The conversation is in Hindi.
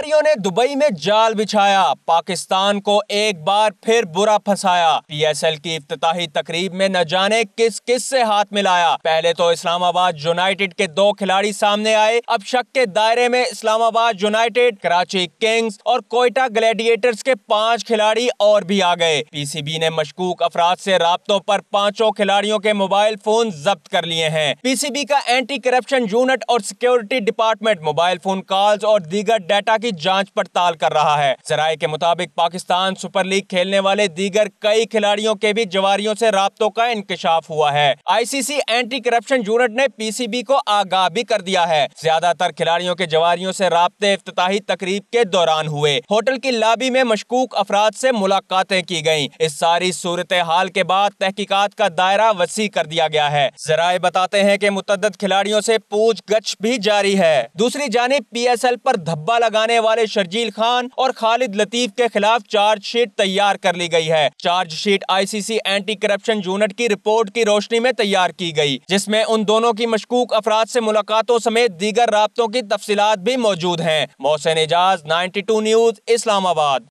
व्यापारियों ने दुबई में जाल बिछाया पाकिस्तान को एक बार फिर बुरा फंसाया पीएसएल की इफ्ताही तकरीब में न जाने किस किस से हाथ मिलाया पहले तो इस्लामाबाद यूनाइटेड के दो खिलाड़ी सामने आए अब शक के दायरे में इस्लामाबाद यूनाइटेड कराची किंग्स और कोयटा ग्लैडिएटर्स के पाँच खिलाड़ी और भी आ गए पी ने मशकूक अफराद ऐसी रबतों आरोप पाँचों खिलाड़ियों के मोबाइल फोन जब्त कर लिए हैं पी का एंटी करप्शन यूनिट और security department mobile phone calls और दीगर डाटा की की जांच पड़ताल कर रहा है जराये के मुताबिक पाकिस्तान सुपर लीग खेलने वाले दीगर कई खिलाड़ियों के भी जवारियों से रबतों का इंकशाफ हुआ है आईसीसी एंटी करप्शन यूनिट ने पीसीबी को आगाह भी कर दिया है ज्यादातर खिलाड़ियों के जवारियों से रबते इफ्ताही तकरीब के दौरान हुए होटल की लाबी में मशकूक अफराद से मुलाकातें की गयी इस सारी सूरत हाल के बाद तहकीकत का दायरा वसी कर दिया गया है जराये बताते हैं की मुतद खिलाड़ियों ऐसी पूछ गछ भी जारी है दूसरी जानब पी एस एल धब्बा लगाने वाले शर्जील खान और खालिद लतीफ के खिलाफ चार्जशीट तैयार कर ली गई है chargesheet ICC anti corruption unit की रिपोर्ट की रोशनी में तैयार की गई जिसमे उन दोनों की मशकूक अफराद से मुलाकातों समेत दीगर रबतों की तफसीत भी मौजूद है मोहसिन एजाज नाइन्टी न्यूज इस्लामाबाद